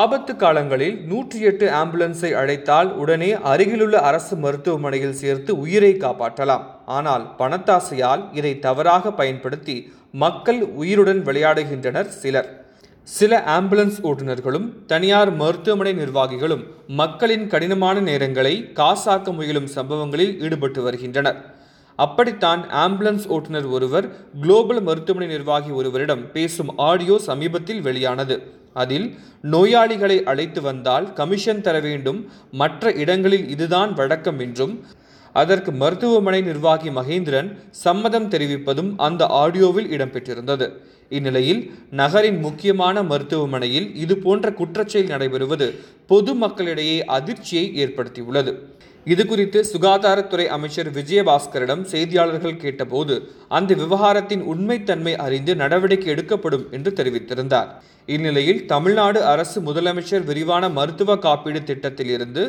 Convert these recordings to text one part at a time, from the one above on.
ஆபத்து காலங்களில் நூற்றி எட்டு ஆம்புலன்ஸை அழைத்தால் உடனே அருகிலுள்ள அரசு மருத்துவமனையில் சேர்த்து உயிரை காப்பாற்றலாம் ஆனால் பணத்தாசையால் இதை தவறாக பயன்படுத்தி மக்கள் உயிருடன் விளையாடுகின்றனர் சிலர் சில ஆம்புலன்ஸ் ஓட்டுநர்களும் தனியார் மருத்துவமனை நிர்வாகிகளும் மக்களின் கடினமான நேரங்களை காசாக்க முயலும் சம்பவங்களில் ஈடுபட்டு வருகின்றனர் அப்படித்தான் ஆம்புலன்ஸ் ஓட்டுநர் ஒருவர் குளோபல் மருத்துவமனை நிர்வாகி ஒருவரிடம் பேசும் ஆடியோ சமீபத்தில் வெளியானது அதில் நோயாளிகளை அழைத்து வந்தால் கமிஷன் தர வேண்டும் மற்ற இடங்களில் இதுதான் வழக்கம் என்றும் அதற்கு மருத்துவமனை நிர்வாகி மகேந்திரன் சம்மதம் தெரிவிப்பதும் அந்த ஆடியோவில் இடம்பெற்றிருந்தது இந்நிலையில் நகரின் முக்கியமான மருத்துவமனையில் இதுபோன்ற குற்றச்செயல் நடைபெறுவது பொதுமக்களிடையே அதிர்ச்சியை ஏற்படுத்தியுள்ளது இது குறித்து சுகாதாரத்துறை அமைச்சர் விஜயபாஸ்கரிடம் செய்தியாளர்கள் கேட்டபோது அந்த விவகாரத்தின் உண்மைத்தன்மை அறிந்து நடவடிக்கை எடுக்கப்படும் என்று தெரிவித்திருந்தார் இந்நிலையில் தமிழ்நாடு அரசு முதலமைச்சர் விரிவான மருத்துவ காப்பீடு திட்டத்திலிருந்து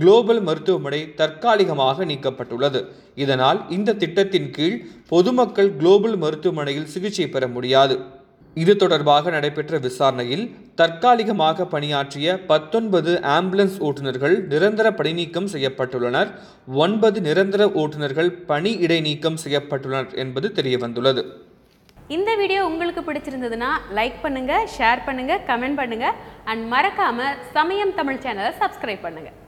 குளோபல் மருத்துவமனை தற்காலிகமாக நீக்கப்பட்டுள்ளது இதனால் இந்த திட்டத்தின் கீழ் பொதுமக்கள் குளோபல் மருத்துவமனையில் சிகிச்சை பெற முடியாது இது தொடர்பாக நடைபெற்ற விசாரணையில் தற்காலிகமாக பணியாற்றிய பத்தொன்பது ஆம்புலன்ஸ் ஓட்டுநர்கள் நிரந்தர பணிநீக்கம் செய்யப்பட்டுள்ளனர் ஒன்பது நிரந்தர ஓட்டுநர்கள் பணி இடைநீக்கம் செய்யப்பட்டுள்ளனர் என்பது தெரியவந்துள்ளது இந்த வீடியோ உங்களுக்கு பிடிச்சிருந்ததுன்னா லைக் பண்ணுங்க ஷேர் பண்ணுங்க கமெண்ட் பண்ணுங்க அண்ட் மறக்காம சமயம் தமிழ் சேனலை சப்ஸ்கிரைப் பண்ணுங்க